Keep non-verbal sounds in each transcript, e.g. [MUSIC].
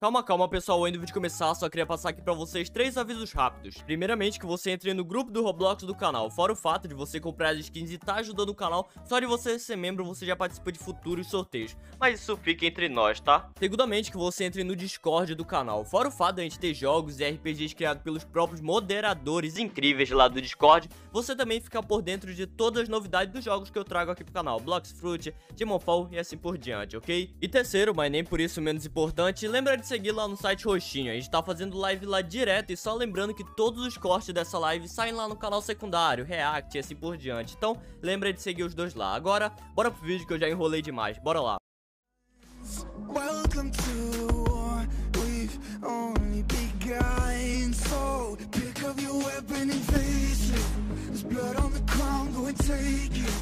Calma, calma, pessoal. Antes do vídeo começar, só queria passar aqui pra vocês três avisos rápidos. Primeiramente, que você entre no grupo do Roblox do canal. Fora o fato de você comprar as skins e tá ajudando o canal, só de você ser membro, você já participa de futuros sorteios. Mas isso fica entre nós, tá? Segundamente, que você entre no Discord do canal. Fora o fato de a gente ter jogos e RPGs criados pelos próprios moderadores incríveis lá do Discord, você também fica por dentro de todas as novidades dos jogos que eu trago aqui pro canal. Blox Fruit, Demonfall e assim por diante, ok? E terceiro, mas nem por isso menos importante, lembra de seguir lá no site roxinho. A gente tá fazendo live lá direto e só lembrando que todos os cortes dessa live saem lá no canal secundário, react e assim por diante. Então, lembra de seguir os dois lá. Agora, bora pro vídeo que eu já enrolei demais. Bora lá. Welcome to war. We've only begun. So, pick up your weapon and face it. There's blood on the ground, go and take it.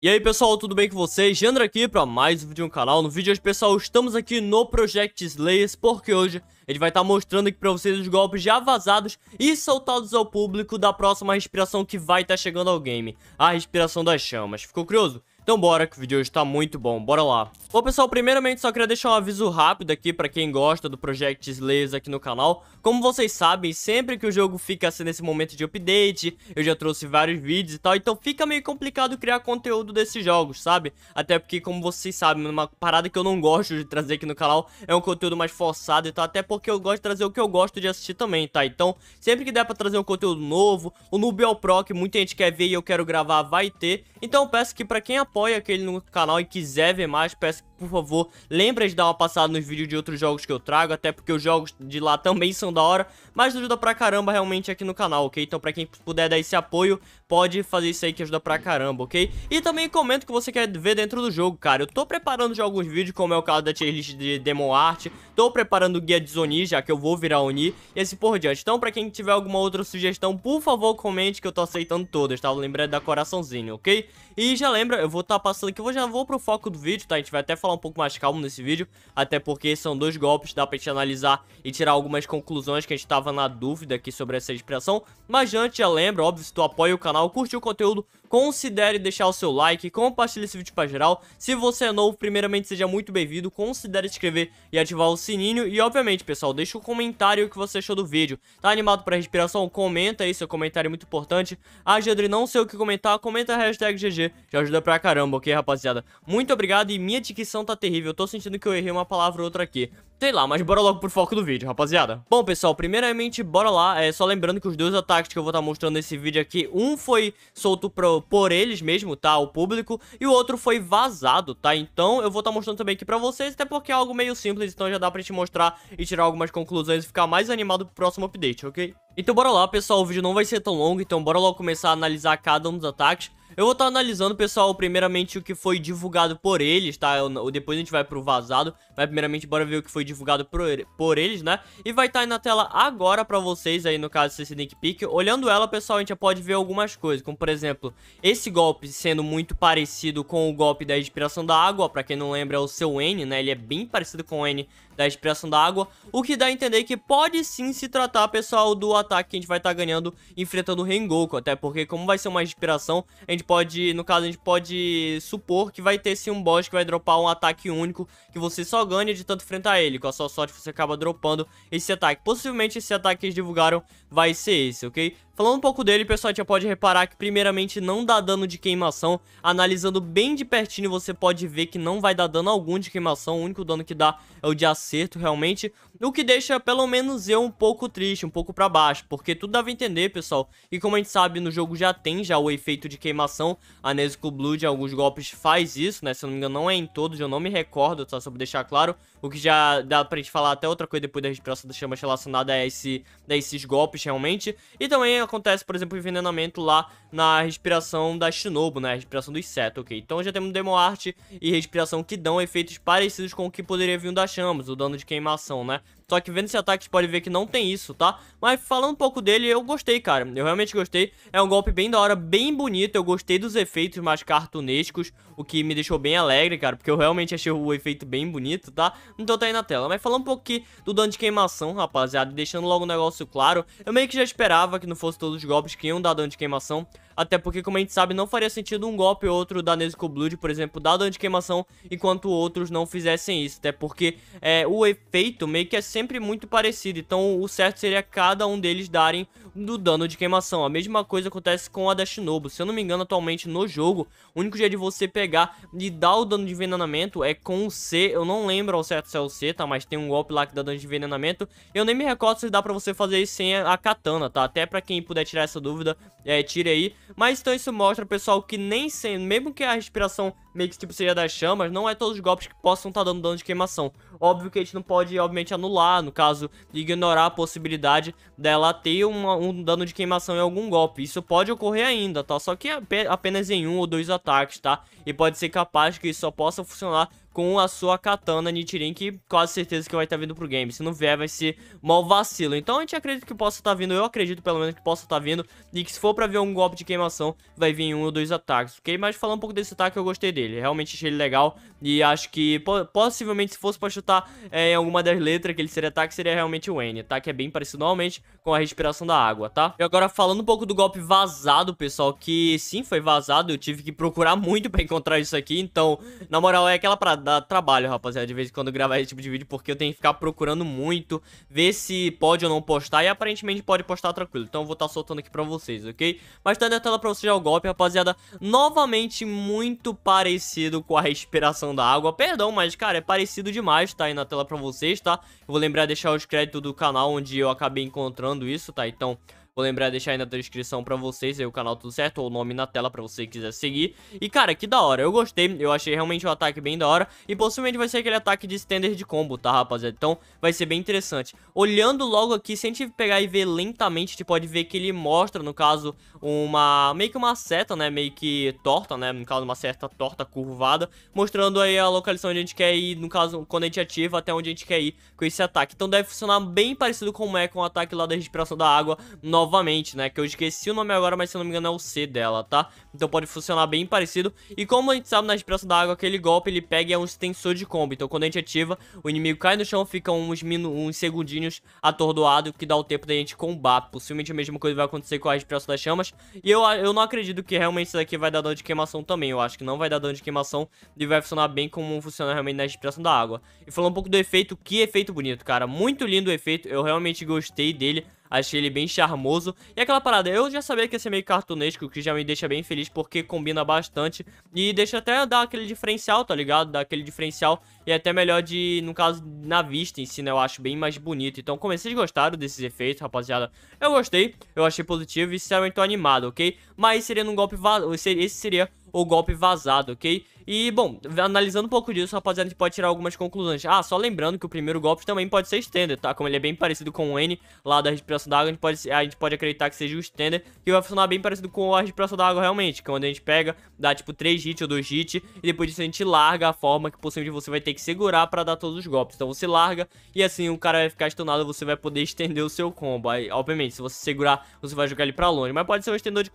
E aí pessoal, tudo bem com vocês? Jandra aqui para mais um vídeo no canal. No vídeo de hoje, pessoal, estamos aqui no Project Slayers, porque hoje ele vai estar tá mostrando aqui para vocês os golpes já vazados e soltados ao público da próxima respiração que vai estar tá chegando ao game, a respiração das chamas. Ficou curioso? Então bora, que o vídeo hoje tá muito bom, bora lá. Bom, pessoal, primeiramente só queria deixar um aviso rápido aqui pra quem gosta do Project Slayers aqui no canal. Como vocês sabem, sempre que o jogo fica assim nesse momento de update, eu já trouxe vários vídeos e tal, então fica meio complicado criar conteúdo desses jogos, sabe? Até porque, como vocês sabem, uma parada que eu não gosto de trazer aqui no canal é um conteúdo mais forçado e tal, até porque eu gosto de trazer o que eu gosto de assistir também, tá? Então, sempre que der pra trazer um conteúdo novo, o All Pro, que muita gente quer ver e eu quero gravar, vai ter. Então, peço que pra quem apoia apoia aquele no canal e quiser ver mais, peço que, por favor, lembra de dar uma passada nos vídeos de outros jogos que eu trago, até porque os jogos de lá também são da hora, mas ajuda pra caramba realmente aqui no canal, ok? Então pra quem puder dar esse apoio, pode fazer isso aí que ajuda pra caramba, ok? E também comenta o que você quer ver dentro do jogo, cara. Eu tô preparando já alguns vídeos, como é o caso da tier list de Demon Art, tô preparando o guia de Zoni, já que eu vou virar Oni, e assim por diante. Então pra quem tiver alguma outra sugestão, por favor, comente que eu tô aceitando todas, tá? lembrando da coraçãozinho, ok? E já lembra, eu vou tá passando aqui, eu já vou pro foco do vídeo, tá? A gente vai até falar um pouco mais calmo nesse vídeo, até porque são dois golpes, dá pra gente analisar e tirar algumas conclusões que a gente tava na dúvida aqui sobre essa expressão. Mas antes, já lembra, óbvio, se tu apoia o canal, curte o conteúdo, considere deixar o seu like, compartilhe esse vídeo pra geral. Se você é novo, primeiramente seja muito bem-vindo, considere se inscrever e ativar o sininho. E obviamente, pessoal, deixa o um comentário que você achou do vídeo. Tá animado pra respiração? Comenta aí, seu comentário é muito importante. Ah, não sei o que comentar, comenta a hashtag GG, já ajuda pra caramba, ok, rapaziada? Muito obrigado e minha dicção tá terrível, eu tô sentindo que eu errei uma palavra ou outra aqui. Sei lá, mas bora logo pro foco do vídeo, rapaziada. Bom, pessoal, primeiramente, bora lá. É, só lembrando que os dois ataques que eu vou estar tá mostrando nesse vídeo aqui, um foi solto pro, por eles mesmo, tá? O público. E o outro foi vazado, tá? Então, eu vou estar tá mostrando também aqui pra vocês, até porque é algo meio simples, então já dá pra gente mostrar e tirar algumas conclusões e ficar mais animado pro próximo update, ok? Então bora lá, pessoal, o vídeo não vai ser tão longo, então bora logo começar a analisar cada um dos ataques. Eu vou estar tá analisando, pessoal, primeiramente o que foi divulgado por eles, tá? Eu, depois a gente vai pro vazado, mas primeiramente bora ver o que foi divulgado por, por eles, né? E vai estar tá aí na tela agora pra vocês, aí no caso esse sneak peek. Olhando ela, pessoal, a gente já pode ver algumas coisas, como por exemplo, esse golpe sendo muito parecido com o golpe da expiração da água, pra quem não lembra é o seu N, né? Ele é bem parecido com o N da expiração da água, o que dá a entender que pode sim se tratar, pessoal, do ataque que a gente vai estar tá ganhando enfrentando o Rengoku, até porque como vai ser uma expiração a gente pode, no caso, a gente pode supor que vai ter sim um boss que vai dropar um ataque único que você só ganha de tanto enfrentar ele. Com a sua sorte, você acaba dropando esse ataque. Possivelmente esse ataque que eles divulgaram vai ser esse, ok? Falando um pouco dele, pessoal, já pode reparar que primeiramente não dá dano de queimação. Analisando bem de pertinho, você pode ver que não vai dar dano algum de queimação. O único dano que dá é o de acerto, realmente. O que deixa, pelo menos, eu um pouco triste, um pouco pra baixo. Porque tudo dá pra entender, pessoal. E como a gente sabe, no jogo já tem já o efeito de queimação. A Nesco Blood, alguns golpes, faz isso, né? Se eu não me engano, não é em todos, eu não me recordo, tá? Só pra deixar claro. O que já dá pra gente falar até outra coisa depois da respiração das chamas relacionada a, esse, a esses golpes realmente. E também acontece, por exemplo, o envenenamento lá na respiração da Shinobu, né? A respiração do inseto, ok? Então já temos Demoarte e respiração que dão efeitos parecidos com o que poderia vir da chamas, o dano de queimação, né? Só que vendo esse ataque, você pode ver que não tem isso, tá? Mas falando um pouco dele, eu gostei, cara. Eu realmente gostei. É um golpe bem da hora, bem bonito. Eu gostei dos efeitos mais cartunescos, o que me deixou bem alegre, cara, porque eu realmente achei o efeito bem bonito, tá? Então tá aí na tela. Mas falando um pouco aqui do dano de queimação, rapaziada, deixando logo o um negócio claro, eu meio que já esperava que não fosse todos os golpes que iam dar dano de queimação. Até porque, como a gente sabe, não faria sentido um golpe ou outro da Nezuko Blood, por exemplo, dar dano de queimação, enquanto outros não fizessem isso. Até porque é, o efeito meio que é sempre muito parecido, então o certo seria cada um deles darem do dano de queimação. A mesma coisa acontece com a da Se eu não me engano, atualmente no jogo, o único jeito de você pegar e dar o dano de envenenamento é com o C. Eu não lembro ao certo se é o C, tá? Mas tem um golpe lá que dá dano de envenenamento. Eu nem me recordo se dá pra você fazer isso sem a katana, tá? Até pra quem puder tirar essa dúvida, é, tire aí. Mas então isso mostra, pessoal, que nem sempre, mesmo que a respiração meio que tipo seria das chamas, não é todos os golpes que possam estar tá dando dano de queimação. Óbvio que a gente não pode, obviamente, anular, no caso, ignorar a possibilidade dela ter uma, um dano de queimação em algum golpe. Isso pode ocorrer ainda, tá? Só que é apenas em um ou dois ataques, tá? E pode ser capaz que isso só possa funcionar com a sua katana Nichirin, que quase certeza que vai estar tá vindo pro game. Se não vier, vai ser mal vacilo. Então a gente acredita que possa estar tá vindo, eu acredito pelo menos que possa estar tá vindo, e que se for pra ver um golpe de queimação, vai vir um ou dois ataques, ok? Mas falar um pouco desse ataque, eu gostei dele, realmente achei ele legal, e acho que possivelmente se fosse pra chutar é, em alguma das letras que ele seria ataque, seria realmente o N, tá? Que é bem parecido normalmente com a respiração da água, tá? E agora falando um pouco do golpe vazado, pessoal, que sim, foi vazado, eu tive que procurar muito [LAUGHS] pra encontrar isso aqui, então, na moral, é aquela parada dá trabalho, rapaziada, de vez em quando gravar esse tipo de vídeo, porque eu tenho que ficar procurando muito, ver se pode ou não postar, e aparentemente pode postar tranquilo. Então eu vou estar tá soltando aqui pra vocês, ok? Mas tá na tela pra vocês já o golpe, rapaziada. Novamente, muito parecido com a respiração da água. Perdão, mas, cara, é parecido demais, tá aí na tela pra vocês, tá? Eu vou lembrar de deixar os créditos do canal onde eu acabei encontrando isso, tá? Então, Vou lembrar de deixar aí na descrição pra vocês aí o canal tudo certo, ou o nome na tela pra você que quiser seguir. E, cara, que da hora. Eu gostei, eu achei realmente um ataque bem da hora. E possivelmente vai ser aquele ataque de standard de combo, tá, rapaziada? Então, vai ser bem interessante. Olhando logo aqui, se a gente pegar e ver lentamente, a gente pode ver que ele mostra, no caso, uma... Meio que uma seta, né? Meio que torta, né? No caso, uma certa torta curvada. Mostrando aí a localização onde a gente quer ir, no caso, quando a gente ativa, até onde a gente quer ir com esse ataque. Então, deve funcionar bem parecido como é com o ataque lá da respiração da água nova novamente, né? Que eu esqueci o nome agora, mas se eu não me engano é o C dela, tá? Então pode funcionar bem parecido. E como a gente sabe, na expressão da água, aquele golpe ele pega e é um extensor de combo. Então quando a gente ativa, o inimigo cai no chão, fica uns, uns segundinhos atordoado, que dá o tempo da gente combater. Possivelmente a mesma coisa vai acontecer com a expressão das chamas. E eu, eu não acredito que realmente isso daqui vai dar dano de queimação também. Eu acho que não vai dar dano de queimação e vai funcionar bem como funciona realmente na expressão da água. E falando um pouco do efeito, que efeito bonito, cara. Muito lindo o efeito, eu realmente gostei dele. Achei ele bem charmoso. E aquela parada, eu já sabia que ia ser meio cartunesco, que já me deixa bem feliz, porque combina bastante. E deixa até dar aquele diferencial, tá ligado? Dar aquele diferencial. E até melhor de, no caso, na vista em si, né? Eu acho bem mais bonito. Então, como é, vocês gostaram desses efeitos, rapaziada? Eu gostei, eu achei positivo e sinceramente tô animado, ok? Mas seria num golpe... Esse seria o golpe vazado, ok? E, bom, analisando um pouco disso, rapaziada, a gente pode tirar algumas conclusões. Ah, só lembrando que o primeiro golpe também pode ser Standard, tá? Como ele é bem parecido com o N lá da respiração d'água, a gente pode, a gente pode acreditar que seja o Standard, que vai funcionar bem parecido com a respiração d'água realmente, que quando é a gente pega, dá tipo 3 hits ou 2 hits, e depois disso a gente larga a forma que possivelmente você vai ter que segurar pra dar todos os golpes. Então você larga, e assim o cara vai ficar estunado, você vai poder estender o seu combo. Aí, obviamente, se você segurar, você vai jogar ele pra longe, mas pode ser um, de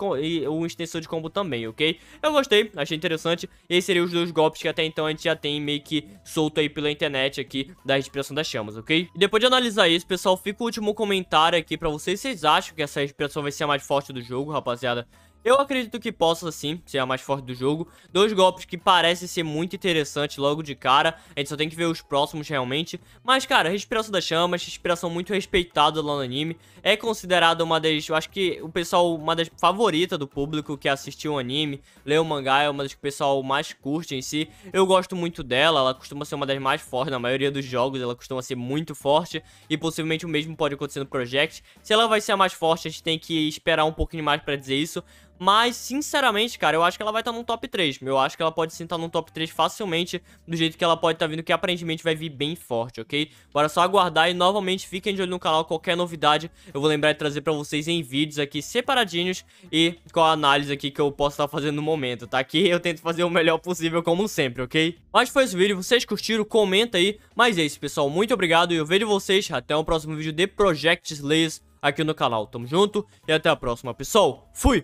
um extensor de combo também, ok? Eu vou gostei, achei interessante. esses seriam os dois golpes que até então a gente já tem meio que solto aí pela internet aqui da respiração das chamas, ok? E depois de analisar isso, pessoal, fica o último comentário aqui pra vocês. Vocês acham que essa respiração vai ser a mais forte do jogo, rapaziada? Eu acredito que possa sim ser a mais forte do jogo. Dois golpes que parecem ser muito interessantes logo de cara. A gente só tem que ver os próximos realmente. Mas, cara, Respiração das Chamas, respiração muito respeitada lá no anime. É considerada uma das. Eu acho que o pessoal, uma das favoritas do público que assistiu o anime, leu o mangá, é uma das que o pessoal mais curte em si. Eu gosto muito dela, ela costuma ser uma das mais fortes. Na maioria dos jogos, ela costuma ser muito forte. E possivelmente o mesmo pode acontecer no Project. Se ela vai ser a mais forte, a gente tem que esperar um pouquinho mais para dizer isso. Mas, sinceramente, cara, eu acho que ela vai estar tá num top 3. Eu acho que ela pode sim estar tá num top 3 facilmente, do jeito que ela pode estar tá vindo, que aparentemente vai vir bem forte, ok? Agora é só aguardar e, novamente, fiquem de olho no canal. Qualquer novidade, eu vou lembrar de trazer pra vocês em vídeos aqui separadinhos e com a análise aqui que eu posso estar tá fazendo no momento, tá? Aqui eu tento fazer o melhor possível, como sempre, ok? Mas foi esse vídeo. Vocês curtiram? Comenta aí. Mas é isso, pessoal. Muito obrigado e eu vejo vocês. Até o próximo vídeo de Project Slayers aqui no canal. Tamo junto e até a próxima, pessoal. Fui!